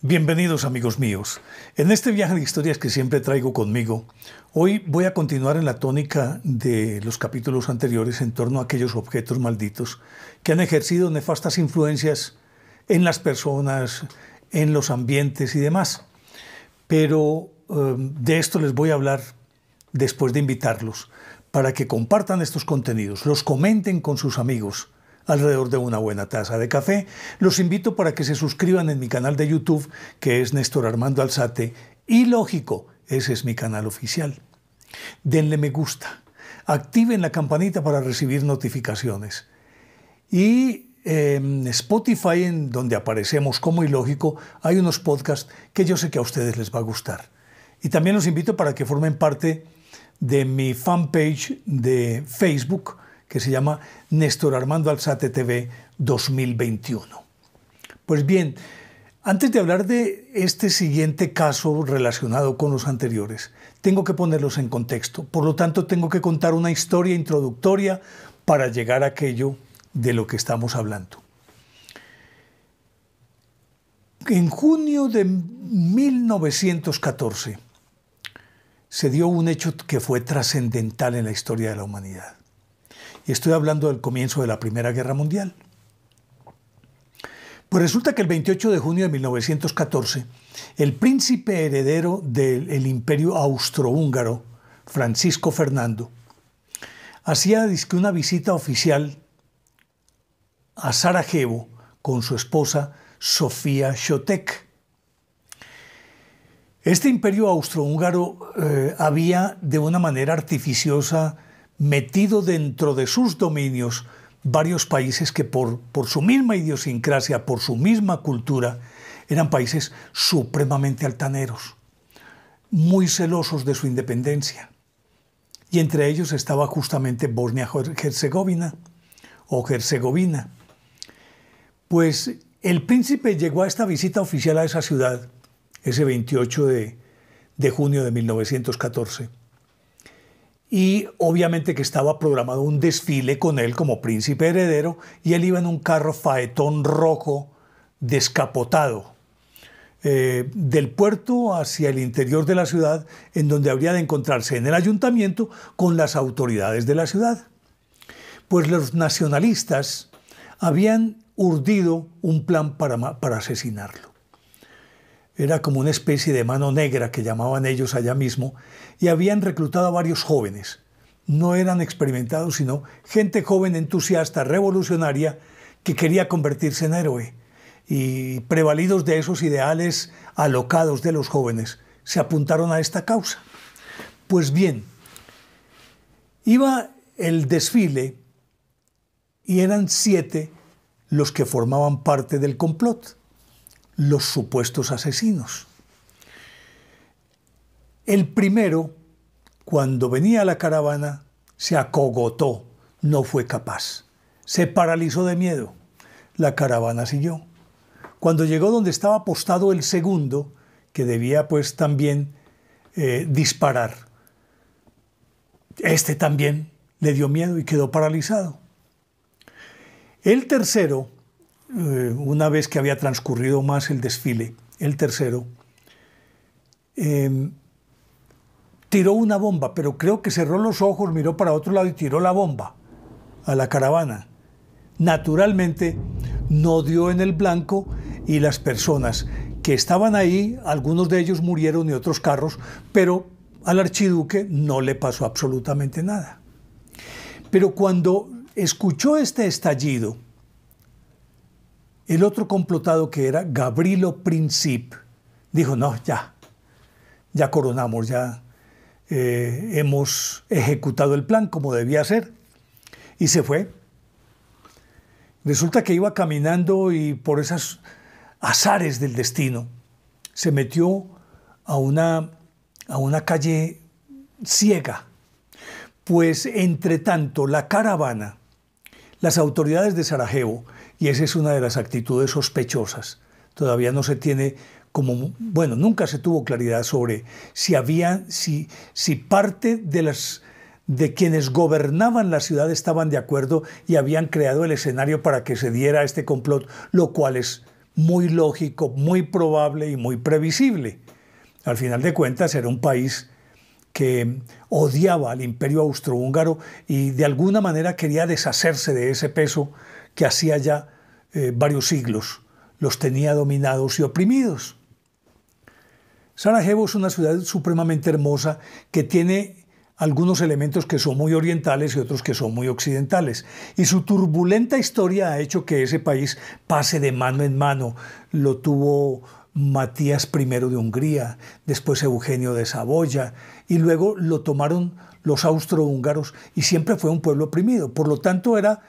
Bienvenidos amigos míos. En este viaje de historias que siempre traigo conmigo, hoy voy a continuar en la tónica de los capítulos anteriores en torno a aquellos objetos malditos que han ejercido nefastas influencias en las personas, en los ambientes y demás. Pero em, de esto les voy a hablar después de invitarlos para que compartan estos contenidos, los comenten con sus amigos alrededor de una buena taza de café. Los invito para que se suscriban en mi canal de YouTube, que es Néstor Armando Alzate, y lógico, ese es mi canal oficial. Denle me gusta, activen la campanita para recibir notificaciones. Y en em, Spotify, en donde aparecemos como ilógico, hay unos podcasts que yo sé que a ustedes les va a gustar. Y también los invito para que formen parte de mi fanpage de Facebook, que se llama Néstor Armando Alzate TV 2021. Pues bien, antes de hablar de este siguiente caso relacionado con los anteriores, tengo que ponerlos en contexto. Por lo tanto, tengo que contar una historia introductoria para llegar a aquello de lo que estamos hablando. En junio de 1914 se dio un hecho que fue trascendental en la historia de la humanidad. Estoy hablando del comienzo de la Primera Guerra Mundial. Pues resulta que el 28 de junio de 1914, el príncipe heredero del imperio austrohúngaro, Francisco Fernando, hacía una visita oficial a Sarajevo con su esposa Sofía Schotek. Este imperio austrohúngaro eh, había de una manera artificiosa metido dentro de sus dominios varios países que por, su misma idiosincrasia, por su misma cultura, eran países supremamente altaneros, muy celosos de su independencia. Y entre ellos estaba justamente Bosnia-Herzegovina o Herzegovina. Pues el príncipe llegó a esta visita oficial a esa ciudad ese 28 de, de junio de 1914 y obviamente que estaba programado un desfile con él como príncipe heredero y él iba en un carro faetón rojo descapotado eh, del puerto hacia el interior de la ciudad en donde habría de encontrarse en el ayuntamiento con las autoridades de la ciudad. Pues los nacionalistas habían urdido un plan para, para asesinarlo. Era como una especie de mano negra que llamaban ellos allá mismo, y habían reclutado a varios jóvenes. No eran experimentados, sino gente joven, entusiasta, revolucionaria, que quería convertirse en héroe. Y prevalidos de esos ideales alocados de los jóvenes, se apuntaron a esta causa. Pues bien, iba el desfile y eran siete los que formaban parte del complot los supuestos asesinos. El primero, cuando venía la caravana, se acogotó, no fue capaz, se paralizó de miedo. La caravana siguió. Cuando llegó donde estaba apostado el segundo, que debía pues también eh, disparar, este también le dio miedo y quedó paralizado. El tercero, eh, una vez que había transcurrido más el desfile, el tercero, em, tiró una bomba, pero creo que cerró los ojos, miró para otro lado y tiró la bomba a la caravana. Naturalmente, no dio en el blanco y las personas que estaban ahí, algunos de ellos murieron y otros carros, pero al archiduque no le pasó absolutamente nada. Pero cuando escuchó este estallido, el otro complotado que era Gabrilo Princip dijo, no, ya, ya coronamos, ya eh, hemos ejecutado el plan como debía ser. Y se fue. Resulta que iba caminando y por esas azares del destino se metió a una, a una calle ciega. Pues entre tanto, la caravana, las autoridades de Sarajevo, y esa es una de las actitudes sospechosas. Todavía no se tiene como, bueno, nunca se tuvo claridad sobre si había, si, si parte de las de quienes gobernaban la ciudad estaban de acuerdo y habían creado el escenario para que se diera este complot, lo cual es muy lógico, muy probable y muy previsible. Al final de cuentas era un país que odiaba al imperio austrohúngaro y de alguna manera quería deshacerse de ese peso que hacía ya eh, varios siglos los tenía dominados y oprimidos. Sarajevo es una ciudad supremamente hermosa que tiene algunos elementos que son muy orientales y otros que son muy occidentales. Y su turbulenta historia ha hecho que ese país pase de mano en mano. Lo tuvo Matías I de Hungría, después Eugenio de Saboya, y luego lo tomaron los austrohúngaros y siempre fue un pueblo oprimido. Por lo tanto, era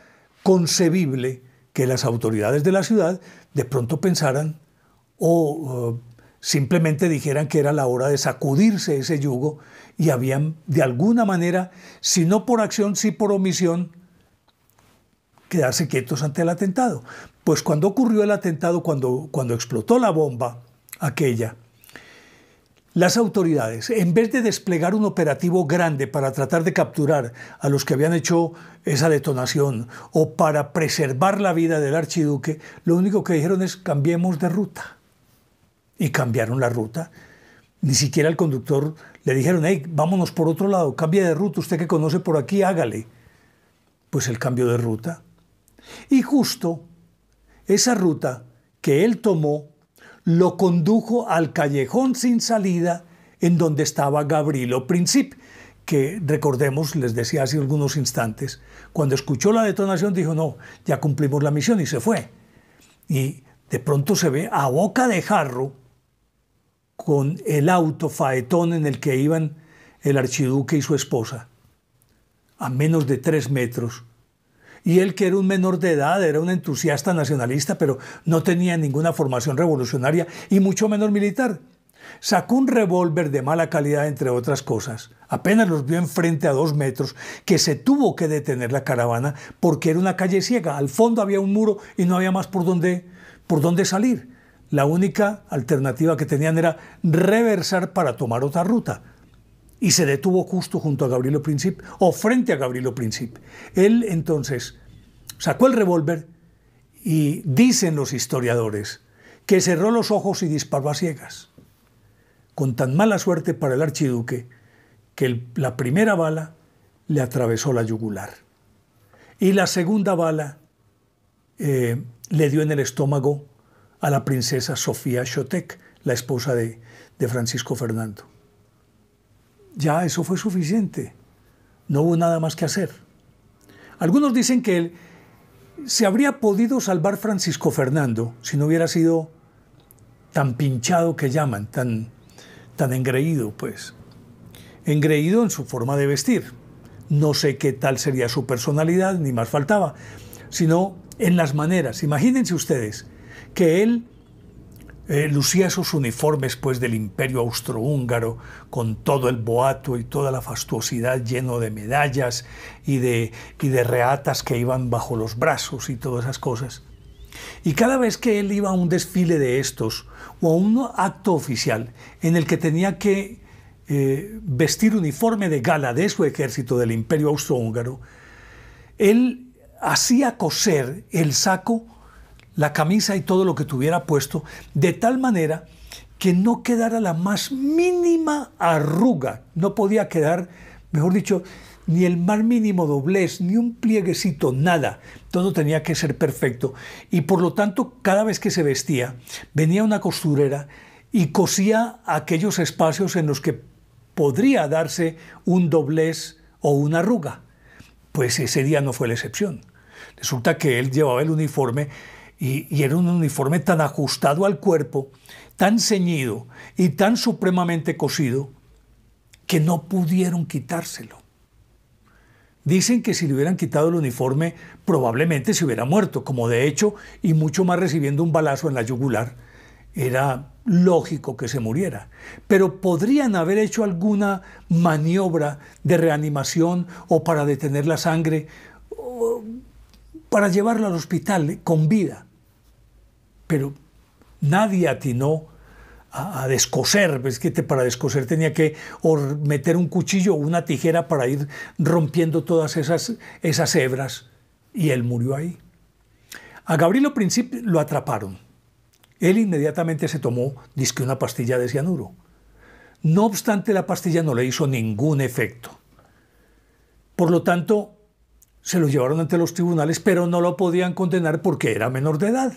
concebible que las autoridades de la ciudad de pronto pensaran o eh, simplemente dijeran que era la hora de sacudirse ese yugo y habían de alguna manera, si no por acción, si por omisión, quedarse quietos ante el atentado. Pues cuando ocurrió el atentado, cuando, cuando explotó la bomba aquella, las autoridades, en vez de desplegar un operativo grande para tratar de capturar a los que habían hecho esa detonación o para preservar la vida del archiduque, lo único que dijeron es cambiemos de ruta. Y cambiaron la ruta. Ni siquiera el conductor le dijeron, hey, vámonos por otro lado, cambia de ruta, usted que conoce por aquí, hágale. Pues el cambio de ruta. Y justo esa ruta que él tomó lo condujo al callejón sin salida en donde estaba Gabrilo Princip, que recordemos, les decía hace algunos instantes, cuando escuchó la detonación dijo, no, ya cumplimos la misión y se fue. Y de pronto se ve a boca de jarro con el auto faetón en el que iban el archiduque y su esposa, a menos de tres metros y él que era un menor de edad, era un entusiasta nacionalista, pero no tenía ninguna formación revolucionaria y mucho menor militar. Sacó un revólver de mala calidad, entre otras cosas. Apenas los vio enfrente a dos metros, que se tuvo que detener la caravana porque era una calle ciega. Al fondo había un muro y no había más por dónde, por dónde salir. La única alternativa que tenían era reversar para tomar otra ruta y se detuvo justo junto a Gabrielo Príncipe o frente a Gabrielo Príncipe. Él entonces sacó el revólver y dicen los historiadores que cerró los ojos y disparó a ciegas, con tan mala suerte para el archiduque que la primera bala le atravesó la yugular y la segunda bala eh, le dio en el estómago a la princesa Sofía schotek la esposa de Francisco Fernando ya eso fue suficiente. No hubo nada más que hacer. Algunos dicen que él se habría podido salvar Francisco Fernando si no hubiera sido tan pinchado que llaman, tan, tan engreído, pues. Engreído en su forma de vestir. No sé qué tal sería su personalidad, ni más faltaba, sino en las maneras. Imagínense ustedes que él eh, lucía esos uniformes pues del imperio austrohúngaro con todo el boato y toda la fastuosidad lleno de medallas y de, y de reatas que iban bajo los brazos y todas esas cosas. Y cada vez que él iba a un desfile de estos o a un acto oficial en el que tenía que eh, vestir uniforme de gala de su ejército del imperio austrohúngaro, él hacía coser el saco la camisa y todo lo que tuviera puesto, de tal manera que no quedara la más mínima arruga, no podía quedar, mejor dicho, ni el más mínimo doblez, ni un plieguecito, nada. Todo tenía que ser perfecto. Y por lo tanto, cada vez que se vestía, venía una costurera y cosía aquellos espacios en los que podría darse un doblez o una arruga. Pues ese día no fue la excepción. Resulta que él llevaba el uniforme y, era un uniforme tan ajustado al cuerpo, tan ceñido y tan supremamente cosido, que no pudieron quitárselo. Dicen que si le hubieran quitado el uniforme, probablemente se hubiera muerto, como de hecho, y mucho más recibiendo un balazo en la yugular, era lógico que se muriera. Pero podrían haber hecho alguna maniobra de reanimación o para detener la sangre, para llevarlo al hospital con vida pero nadie atinó a, descoser, es para descoser tenía que meter un cuchillo o una tijera para ir rompiendo todas esas, esas hebras, y él murió ahí. A Gabrielo Príncipe lo atraparon. Él inmediatamente se tomó, disque una pastilla de cianuro. No obstante, la pastilla no le hizo ningún efecto. Por lo tanto, se lo llevaron ante los tribunales, pero no lo podían condenar porque era menor de edad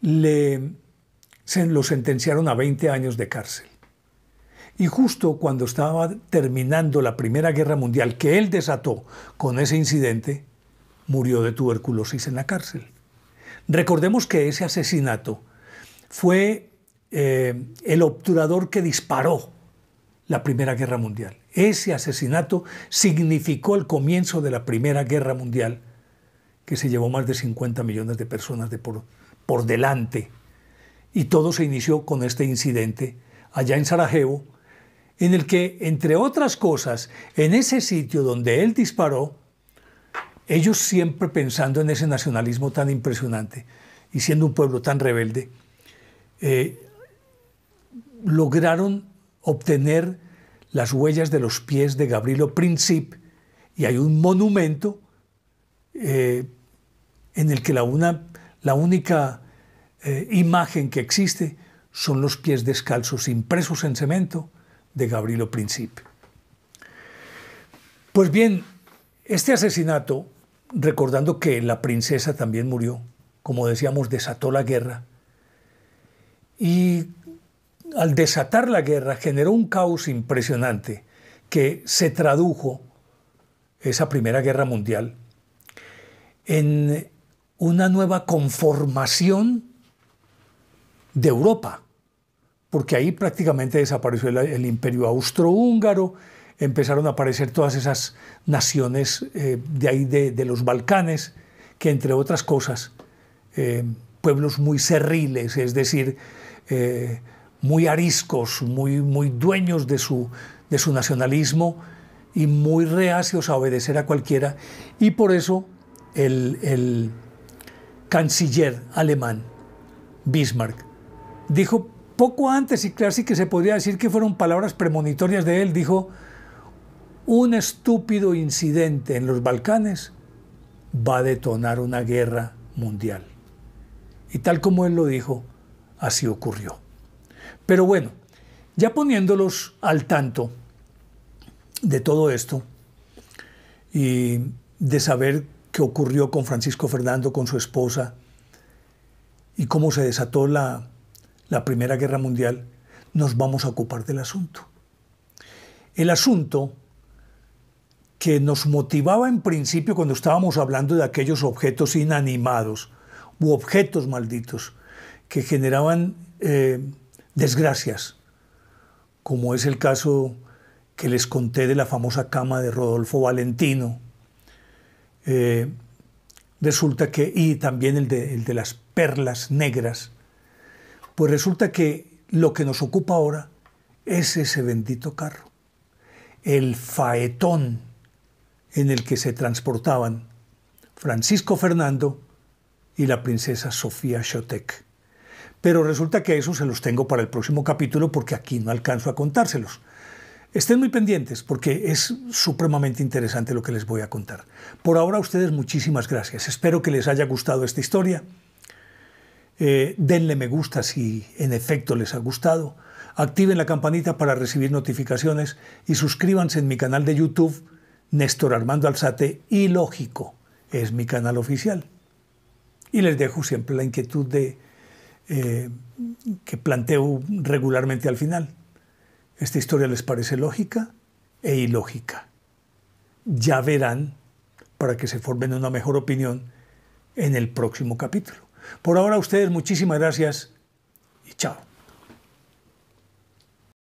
lo sentenciaron a 20 años de cárcel. Y justo cuando estaba terminando la Primera Guerra Mundial, que él desató con ese incidente, murió de tuberculosis en la cárcel. Recordemos que ese asesinato fue eh, el obturador que disparó la Primera Guerra Mundial. Ese asesinato significó el comienzo de la Primera Guerra Mundial, que se llevó más de 50 millones de personas de por por delante. Y todo se inició con este incidente allá en Sarajevo, en el que, entre otras cosas, en ese sitio donde él disparó, ellos siempre pensando en ese nacionalismo tan impresionante y siendo un pueblo tan rebelde, eh, lograron obtener las huellas de los pies de Gabrielo Princip y hay un monumento eh, en el que la una la única eh, imagen que existe son los pies descalzos impresos en cemento de Gabrielo Principe. Pues bien, este asesinato, recordando que la princesa también murió, como decíamos, desató la guerra. Y al desatar la guerra generó un caos impresionante que se tradujo, esa Primera Guerra Mundial, en una nueva conformación de Europa, porque ahí prácticamente desapareció el, imperio austrohúngaro, empezaron a aparecer todas esas naciones eh, de ahí de, los Balcanes, que entre otras cosas, eh, pueblos muy serriles, es decir, eh, muy ariscos, muy, muy dueños de su, de su nacionalismo y muy reacios a obedecer a cualquiera, y por eso el canciller alemán, Bismarck. Dijo poco antes, y casi que se podría decir que fueron palabras premonitorias de él, dijo, un estúpido incidente en los Balcanes va a detonar una guerra mundial. Y tal como él lo dijo, así ocurrió. Pero bueno, ya poniéndolos al tanto de todo esto y de saber ocurrió con Francisco Fernando, con su esposa, y cómo se desató la, Primera Guerra Mundial, nos vamos a ocupar del asunto. El asunto que nos motivaba en principio cuando estábamos hablando de aquellos objetos inanimados u objetos malditos que generaban eh, desgracias, como es el caso que les conté de la famosa cama de Rodolfo Valentino, eh, resulta que, y también el de, las perlas negras, pues resulta que lo que nos ocupa ahora es ese bendito carro, el faetón en el que se transportaban Francisco Fernando y la princesa Sofía Chotek. Pero resulta que eso se los tengo para el próximo capítulo porque aquí no alcanzo a contárselos. Estén muy pendientes porque es supremamente interesante lo que les voy a contar. Por ahora a ustedes muchísimas gracias. Espero que les haya gustado esta historia. Eh, denle me gusta si en efecto les ha gustado. Activen la campanita para recibir notificaciones y suscríbanse en mi canal de YouTube Néstor Armando Alzate y Lógico. Es mi canal oficial. Y les dejo siempre la inquietud eh, que planteo regularmente al final. ¿Esta historia les parece lógica e ilógica? Ya verán para que se formen una mejor opinión en el próximo capítulo. Por ahora a ustedes muchísimas gracias y chao.